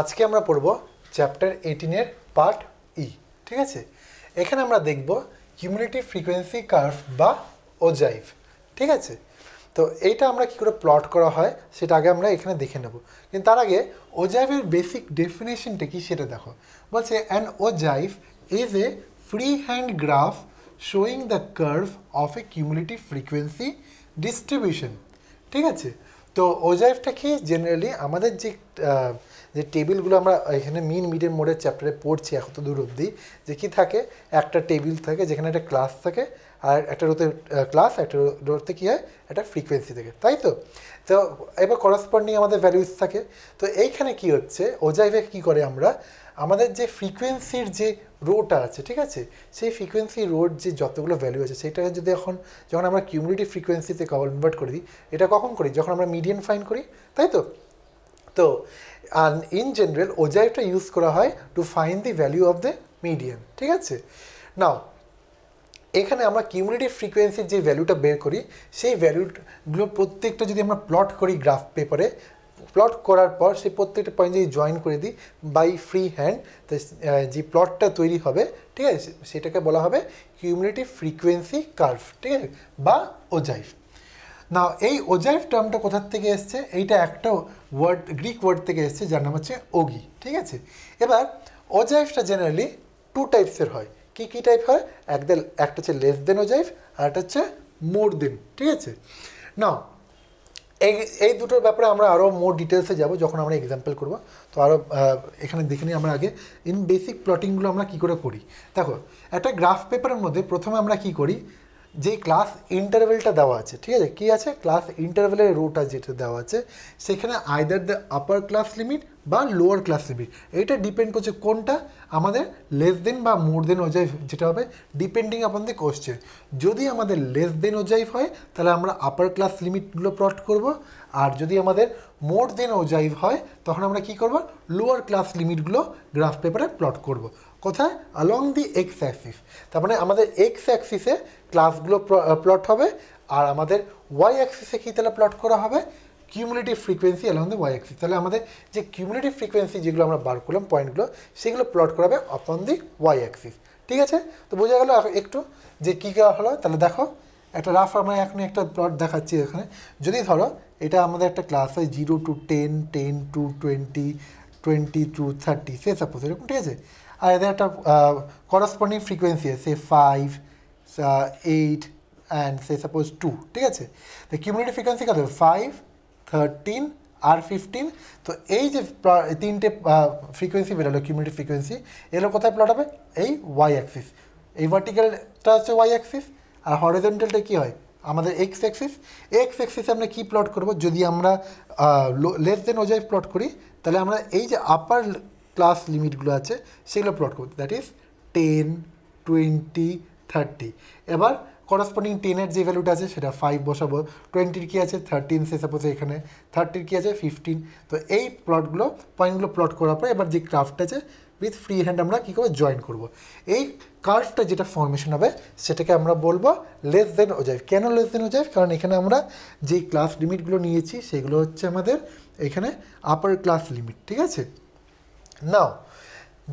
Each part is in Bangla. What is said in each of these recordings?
আজকে আমরা পড়ব চ্যাপ্টার এইটিনের পার্ট ই e, ঠিক আছে এখানে আমরা দেখব কিউমিউনিটি ফ্রিকোয়েন্সি কার্ভ বা ওজাইভ ঠিক আছে তো এইটা আমরা কি করে প্লট করা হয় সেটা আগে আমরা এখানে দেখে নেব কিন্তু তার আগে ওজাইভের বেসিক ডেফিনেশনটা কি সেটা দেখো বলছে an ogive is a free hand graph showing the curve of a cumulative frequency distribution ঠিক আছে তো ওজাইভটা কি জেনারেলি আমাদের যে যে টেবিলগুলো আমরা এখানে মিন মিডিয়াম মোডের চ্যাপ্টারে পড়ছি এত দূর অবধি যে কী থাকে একটা টেবিল থাকে যেখানে একটা ক্লাস থাকে আর একটা রোতে ক্লাস একটা রোতে কী হয় একটা ফ্রিকোয়েন্সি থেকে তাই তো তো এবার করসপন্ডিং আমাদের ভ্যালুইস থাকে তো এইখানে কি হচ্ছে ওজাইভে কি করে আমরা আমাদের যে ফ্রিকোয়েন্সির যে রোটা আছে ঠিক আছে সেই ফ্রিকোয়েন্সি রোড যে যতগুলো ভ্যালু আছে সেটাকে যদি এখন যখন আমরা কিউমিউনিটি ফ্রিকোয়েন্সিতে কনভার্ট করে দিই এটা কখন করি যখন আমরা মিডিয়ান ফাইন করি তাই তো তো and in general ওজাইভটা ইউজ করা হয় to find the value of the medium ঠিক আছে নাও এখানে আমরা কিউমিউনিটিভ ফ্রিকোয়েন্সির যে ভ্যালুটা বের করি সেই ভ্যালুগুলো প্রত্যেকটা যদি আমরা প্লট করি গ্রাফ পেপারে প্লট করার পর সেই প্রত্যেকটা পয়েন্ট যদি জয়েন করে দিই বাই ফ্রি হ্যান্ড যে প্লটটা তৈরি হবে ঠিক আছে সেটাকে বলা হবে কিউমিউনিটিভ ফ্রিকোয়েন্সি কার্ভ ঠিক আছে বা ওজাইভ না এই ওজাইভ টার্মটা কোথার থেকে এসছে এইটা একটা ওয়ার্ড গ্রিক ওয়ার্ড থেকে এসছে যার নাম হচ্ছে ওগি ঠিক আছে এবার ওজাইভটা জেনারেলি টু টাইপসের হয় কি কি টাইপ হয় একদম একটা হচ্ছে লেস দেন ওজাইভ আর একটা হচ্ছে মোর দেন ঠিক আছে নাও এই এই দুটোর ব্যাপারে আমরা আরও মোর ডিটেলসে যাব যখন আমরা এক্সাম্পল করব তো আরও এখানে দেখে নিই আমরা আগে ইন বেসিক প্লটিংগুলো আমরা কী করে করি দেখো একটা গ্রাফ পেপারের মধ্যে প্রথমে আমরা কি করি যে ক্লাস ইন্টারভেলটা দেওয়া আছে ঠিক আছে কি আছে ক্লাস ইন্টারভেলের রোটা যেটা দেওয়া আছে সেখানে either the upper class limit বা লোয়ার ক্লাস লিমিট এটা ডিপেন্ড করছে কোনটা আমাদের লেস দেন বা মোর দেন ওজাইভ যেটা হবে ডিপেন্ডিং আপন দি কোশ্চেন যদি আমাদের লেস দেন ওজাইভ হয় তাহলে আমরা আপার ক্লাস লিমিটগুলো প্লট করব আর যদি আমাদের মোর দেন ওজাইভ হয় তখন আমরা কি করব লোয়ার ক্লাস লিমিটগুলো গ্রাফ পেপারে প্লট করব কোথায় অ্যালং দি এক্স অ্যাক্সিস তার মানে আমাদের এক্স অ্যাক্সিসে ক্লাসগুলো প্লট হবে আর আমাদের ওয়াই অ্যাক্সিসে কী তাহলে প্লট করা হবে cumulative frequency along the Y axis তাহলে আমাদের যে কিউমুলেটিভ ফ্রিকোয়েন্সি যেগুলো আমরা বার করলাম পয়েন্টগুলো সেগুলো প্লট করাবে অপন দি ওয়াই অ্যাক্সিস ঠিক আছে তো বোঝা গেল একটু যে কী করা হলো তাহলে দেখো একটা রাফ আমরা এখন একটা প্লট দেখাচ্ছি এখানে যদি ধরো এটা আমাদের একটা ক্লাস হয় zero to ten ten to twenty twenty to thirty say suppose এরকম ঠিক আছে এদের একটা corresponding frequency say five eight and say suppose two ঠিক আছে তো কিউমুলেটিভ ফ্রিকোয়েন্সি কত ফাইভ থার্টিন আর ফিফটিন তো এই যে তিনটে ফ্রিকোয়েন্সি বেরোলো কিউমুলেটিভ ফ্রিকোয়েন্সি এগুলো কোথায় প্লট হবে এই ওয়াই অ্যাক্সিস এই ভার্টিক্যালটা হচ্ছে ওয়াই অ্যাক্সিস আর হরিজেন্টালটা কী হয় আমাদের এক্স অ্যাক্সিস এক্স অ্যাক্সিসে আমরা কী প্লট করব যদি আমরা লেস দেন ওজাই প্লট করি তাহলে আমরা এই যে আপার ক্লাস লিমিটগুলো আছে সেগুলো প্লট করবো that is ten twenty thirty এবার করসপন্ডিং টেনের যে ভ্যালুটা আছে সেটা ফাইভ বসাবো টোয়েন্টির কী আছে থার্টিন সে সাপোজ এখানে থার্টির কী আছে ফিফটিন তো এই প্লটগুলো পয়েন্টগুলো প্লট করার পরে এবার যে ক্রাফট আছে উইথ ফ্রি হ্যান্ড আমরা কী করবো জয়েন করবো এই কার্ভটা যেটা ফর্মেশন হবে সেটাকে আমরা বলবো লেস দেন ওজাইভ কেন লেস দেন ওজাইভ কারণ এখানে আমরা যেই ক্লাস লিমিটগুলো নিয়েছি সেগুলো হচ্ছে আমাদের এখানে আপার ক্লাস লিমিট ঠিক আছে নাও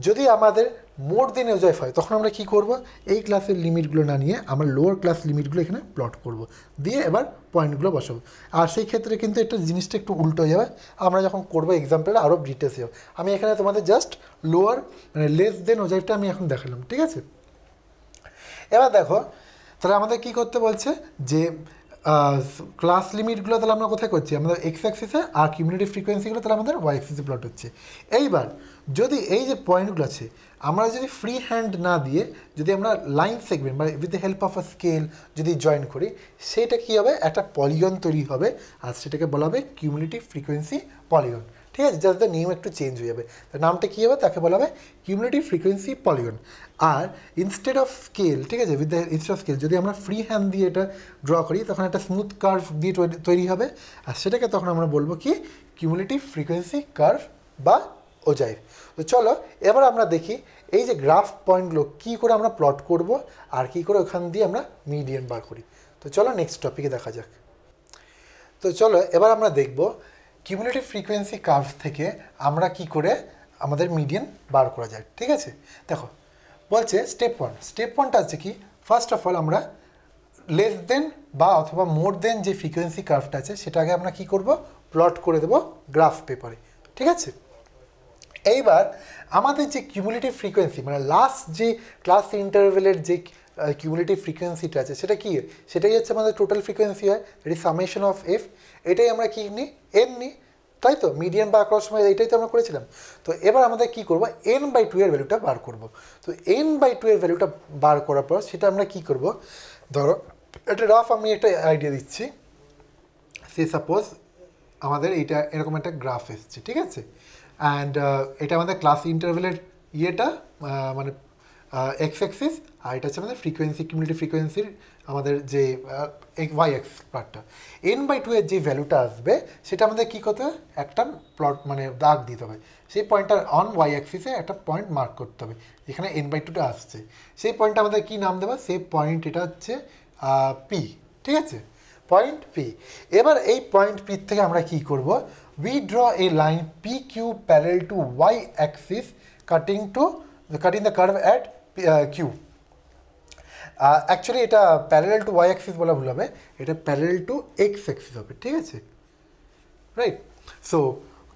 যদি আমাদের মোট দিন এজয়েফ হয় তখন আমরা কি করব এই ক্লাসের লিমিটগুলো না নিয়ে আমরা লোয়ার ক্লাস লিমিটগুলো এখানে প্লট করব দিয়ে এবার পয়েন্টগুলো বসাবো আর সেই ক্ষেত্রে কিন্তু একটা জিনিসটা একটু উল্টো হয়ে যাবে আমরা যখন করবো এক্সাম্পলে আরও ডিটেলস যাবো আমি এখানে তোমাদের জাস্ট লোয়ার মানে লেস দেন ওজাইফটা আমি এখন দেখালাম ঠিক আছে এবার দেখো তাহলে আমাদের কি করতে বলছে যে ক্লাস লিমিটগুলো তাহলে আমরা কোথায় করছি আমাদের এক্স অ্যাক্সিসে আর কমিউনিটি ফ্রিকোয়েন্সিগুলো তাহলে আমাদের ওয়াই অ্যাক্সিসে প্লট হচ্ছে এইবার যদি এই যে পয়েন্টগুলো আছে আমরা যদি ফ্রি হ্যান্ড না দিয়ে যদি আমরা লাইন সেগমেন্ট মানে with the help of a scale যদি জয়েন করি সেটা কী হবে একটা পলিগন তৈরি হবে আর সেটাকে বলা হবে কমিউনিটি ফ্রিকোয়েন্সি পলিগন ঠিক আছে যাতে নেম একটু চেঞ্জ হয়ে যাবে তার নামটা কী হবে তাকে বলা হবে কিউমুলেটিভ ফ্রিকোয়েন্সি পলিগন আর ইনস্টেড অফ স্কেল ঠিক আছে with the instead of scale যদি আমরা ফ্রি হ্যান্ড দিয়ে এটা ড্র করি তখন একটা স্মুথ কার্ভ দিয়ে তৈরি হবে আর সেটাকে তখন আমরা বলবো কি কিউমুলেটিভ ফ্রিকোয়েন্সি কার্ভ বা ওজাইভ তো চলো এবার আমরা দেখি এই যে গ্রাফ পয়েন্টগুলো কী করে আমরা প্লট করব আর কি করে ওখান দিয়ে আমরা মিডিয়ান বার করি তো চলো নেক্সট টপিকে দেখা যাক তো চলো এবার আমরা দেখব কিউমুলেটিভ ফ্রিকোয়েন্সি কার্ভ থেকে আমরা কি করে আমাদের মিডিয়ান বার করা যায় ঠিক আছে দেখো বলছে স্টেপ ওয়ান স্টেপ ওয়ানটা আছে কি ফার্স্ট অফ অল আমরা লেস দেন বা অথবা মোর দেন যে ফ্রিকোয়েন্সি কার্ভটা আছে সেটাকে আমরা কি করব প্লট করে দেব গ্রাফ পেপারে ঠিক আছে এইবার আমাদের যে কিউমুলেটিভ ফ্রিকোয়েন্সি মানে লাস্ট যে ক্লাস ইন্টারভেলের যে কিউমুলেটিভ ফ্রিকোয়েন্সিটা আছে সেটা কী সেটাই হচ্ছে আমাদের টোটাল ফ্রিকোয়েন্সি হয় এটি সামেশন অফ এফ এটাই আমরা কী নিই এন নিই তাই তো মিডিয়াম বা আক্রস সময় এইটাই তো আমরা করেছিলাম তো এবার আমাদের কি করব এন বাই টু এর ভ্যালুটা বার করব তো এন বাই টু এর ভ্যালুটা বার করার পর সেটা আমরা কি করব ধরো একটা রাফ আমি একটা আইডিয়া দিচ্ছি সে সাপোজ আমাদের এটা এরকম একটা গ্রাফ এসছে ঠিক আছে অ্যান্ড এটা আমাদের ক্লাস ইন্টারভেলের ইয়েটা মানে এক্স অ্যাক্সিস আর এটা হচ্ছে আমাদের ফ্রিকোয়েন্সি কিউমিউলেটিভ ফ্রিকোয়েন্সির আমাদের যে ওয়াই এক্স প্লটটা এন বাই টু এর যে ভ্যালুটা আসবে সেটা আমাদের কী করতে হবে একটা প্লট মানে দাগ দিতে হবে সেই পয়েন্টটা অন ওয়াই অ্যাক্সিসে একটা পয়েন্ট মার্ক করতে হবে যেখানে এন বাই টুটা আসছে সেই পয়েন্টটা আমাদের কী নাম দেবো সেই পয়েন্ট এটা হচ্ছে পি ঠিক আছে পয়েন্ট পি এবার এই পয়েন্ট পি থেকে আমরা কি করব we draw a line P Q parallel to Y axis cutting to cutting the curve at Q actually uh, uh, এটা প্যারেল টু ওয়াই অ্যাক্সিস বলা ভুল হবে এটা প্যারেল টু এক্স অ্যাক্সিস হবে ঠিক আছে রাইট সো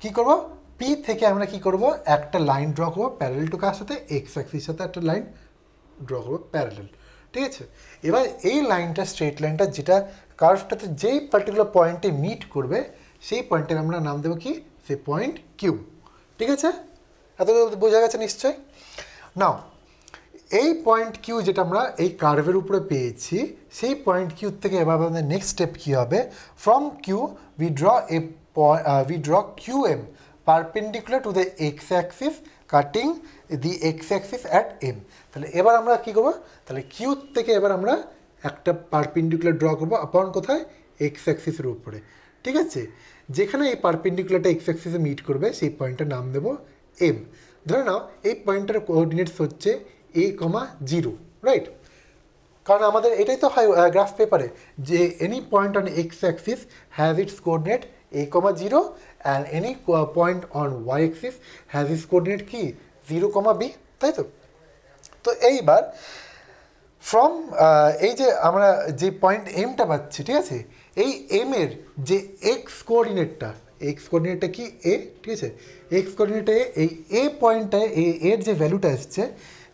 কী করবো পি থেকে আমরা কি করব একটা লাইন ড্র করবো প্যারেল টু কার সাথে এক্স অ্যাক্সিস সাথে একটা লাইন ড্র করবো প্যারেল ঠিক আছে এবার এই লাইনটা স্ট্রেট লাইনটা যেটা কার্ভটাতে যেই পার্টিকুলার পয়েন্টে মিট করবে সেই পয়েন্টের আমরা নাম দেবো কি সে পয়েন্ট কিউ ঠিক আছে এত বোঝা গেছে নিশ্চয় নাও এই পয়েন্ট কিউ যেটা আমরা এই কার্ভের উপরে পেয়েছি সেই পয়েন্ট কিউ থেকে এবার আমাদের নেক্সট স্টেপ কী হবে from Q we draw a we draw Q M perpendicular to the X axis cutting the X axis at M তাহলে এবার আমরা কী করবো তাহলে কিউ থেকে এবার আমরা একটা পারপেন্ডিকুলার ড্র করবো আপন কোথায় এক্স অ্যাক্সিসের উপরে ঠিক আছে যেখানে এই পারপেন্ডিকুলারটা এক্স অ্যাক্সিসে মিট করবে সেই পয়েন্টটার নাম দেবো এম ধরে নাও এই পয়েন্টটার কোঅর্ডিনেটস হচ্ছে এ কমা জিরো রাইট কারণ আমাদের এটাই তো হয় গ্রাফ পেপারে যে any point on X axis has its coordinate A comma zero and any point on Y axis has its coordinate কি জিরো কমা বি তাই তো তো এইবার ফ্রম এই যে আমরা যে পয়েন্ট এমটা পাচ্ছি ঠিক আছে এই এম এর যে এক্স কোঅর্ডিনেটটা এক্স কোঅর্ডিনেটটা কি এ ঠিক আছে এক্স কোঅর্ডিনেটে এই এ পয়েন্টটায় এ এর যে ভ্যালুটা এসছে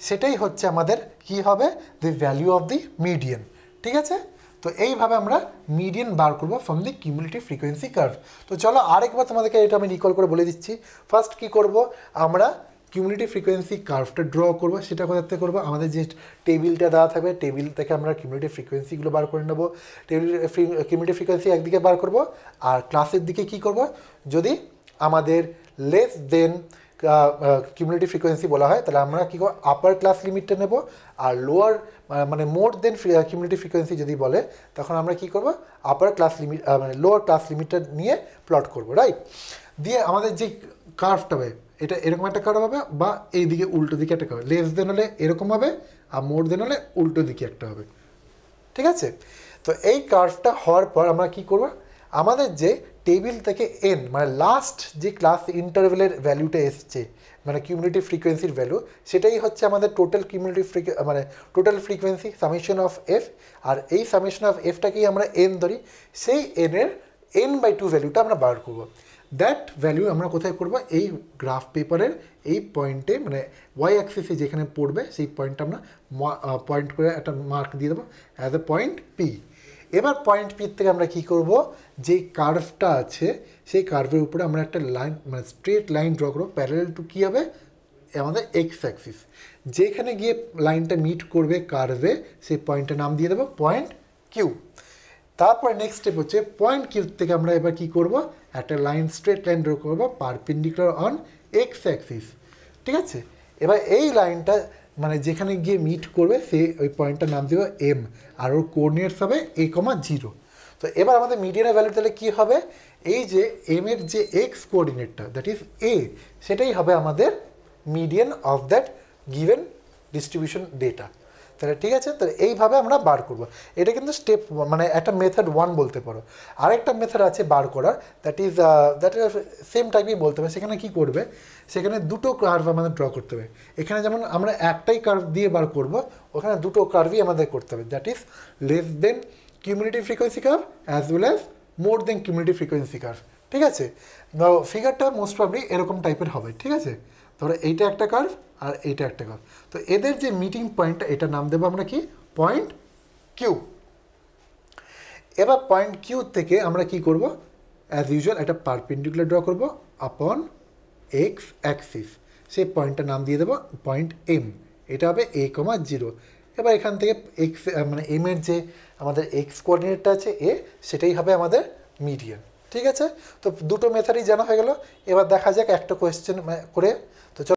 সেটাই হচ্ছে আমাদের কি হবে the value of the median ঠিক আছে তো এইভাবে আমরা মিডিয়ান বার করবো from the cumulative frequency curve তো চলো আরেকবার তোমাদেরকে এটা আমি রিকল করে বলে দিচ্ছি ফার্স্ট কি করব আমরা কিউমুলেটিভ ফ্রিকোয়েন্সি কার্ভটা ড্র করবো সেটা কোথা থেকে করবো আমাদের যে টেবিলটা দেওয়া থাকবে টেবিল থেকে আমরা কিউমুলেটিভ ফ্রিকোয়েন্সিগুলো বার করে নেবো টেবিল কিউমুলেটিভ ফ্রিকোয়েন্সি একদিকে বার করবো আর ক্লাসের দিকে কি করব যদি আমাদের লেস দেন কিউমুলেটিভ ফ্রিকোয়েন্সি বলা হয় তাহলে আমরা কী আপার ক্লাস লিমিটটা নেব আর লোয়ার মানে মোর দেন কিউমুলেটিভ ফ্রিকোয়েন্সি যদি বলে তখন আমরা কী করব আপার ক্লাস লিমিট মানে লোয়ার ক্লাস লিমিটটা নিয়ে প্লট করব রাইট দিয়ে আমাদের যে কার্ভটা হবে এটা এরকম একটা কার্ভ হবে বা এই দিকে উল্টো দিকে একটা কার্ভ লেস দেন হলে এরকম হবে আর মোর দেন হলে উল্টো দিকে একটা হবে ঠিক আছে তো এই কার্ভটা হওয়ার পর আমরা কি করব আমাদের যে টেবিল থেকে এন মানে লাস্ট যে ক্লাস ইন্টারভেলের ভ্যালুটা এসছে মানে কিউমিউনিটি ফ্রিকোয়েন্সির ভ্যালু সেটাই হচ্ছে আমাদের টোটাল কিউমিউনিটি মানে total frequency summation of F আর এই সামেশন অফ এফটাকেই আমরা এন ধরি সেই এনের এন বাই টু ভ্যালুটা আমরা বার করবো দ্যাট ভ্যালু আমরা কোথায় করবো এই গ্রাফ পেপারের এই পয়েন্টে মানে ওয়াই অ্যাক্সিসে যেখানে পড়বে সেই পয়েন্টটা আমরা পয়েন্ট করে একটা মার্ক দিয়ে দেবো অ্যাজ এ পয়েন্ট পি এবার পয়েন্ট পির থেকে আমরা কি করব যে কার্ভটা আছে সেই কার্ভের উপরে আমরা একটা লাইন মানে স্ট্রেট লাইন ড্র করবো প্যারেল টু কী হবে আমাদের এক্স অ্যাক্সিস যেখানে গিয়ে লাইনটা মিট করবে কার্ভে সেই পয়েন্টটা নাম দিয়ে দেবো পয়েন্ট কিউ তারপর নেক্সট স্টেপ হচ্ছে পয়েন্ট কিউ থেকে আমরা এবার কি করব একটা লাইন স্ট্রেট লাইন ড্র করবো পারপেন্ডিকুলার অন এক্স অ্যাক্সিস ঠিক আছে এবার এই লাইনটা মানে যেখানে গিয়ে মিট করবে সে ওই পয়েন্টটার নাম দেবে এম আর ওর কোর্ডিনেটস হবে এ কমা জিরো তো এবার আমাদের মিডিয়ানের ভ্যালু তাহলে কী হবে এই যে এম এর যে এক্স কোঅর্ডিনেটটা দ্যাট ইজ এ সেটাই হবে আমাদের median of that given distribution data তাহলে ঠিক আছে তাহলে এইভাবে আমরা বার করব এটা কিন্তু স্টেপ মানে একটা মেথড ওয়ান বলতে পারো আরেকটা মেথড আছে বার করার that is that is same টাইপই বলতে হবে সেখানে কি করবে সেখানে দুটো কার্ভ আমাদের ড্র করতে হবে এখানে যেমন আমরা একটাই কার্ভ দিয়ে বার করব ওখানে দুটো কার্ভই আমাদের করতে হবে that is less than community frequency curve as well as more than community frequency curve ঠিক আছে ফিগারটা মোস্ট প্রবলি এরকম টাইপের হবে ঠিক আছে ধরো এইটা একটা কার্ভ আর এইটা একটা কার্ভ তো এদের যে মিটিং পয়েন্টটা এটা নাম দেবো আমরা কি পয়েন্ট কিউ এবার পয়েন্ট কিউ থেকে আমরা কি করব অ্যাজ ইউজুয়াল একটা পারপেন্ডিকুলার ড্র করব আপন এক্স অ্যাক্সিস সেই পয়েন্টটার নাম দিয়ে দেবো পয়েন্ট এম এটা হবে এ কমা জিরো এবার এখান থেকে এক্স মানে এমের যে আমাদের এক্স কোঅর্ডিনেটটা আছে এ সেটাই হবে আমাদের মিডিয়ান ঠিক আছে তো দুটো মেথডই জানা হয়ে গেল এবার দেখা যাক একটা কোয়েশ্চেন মানে, করে তো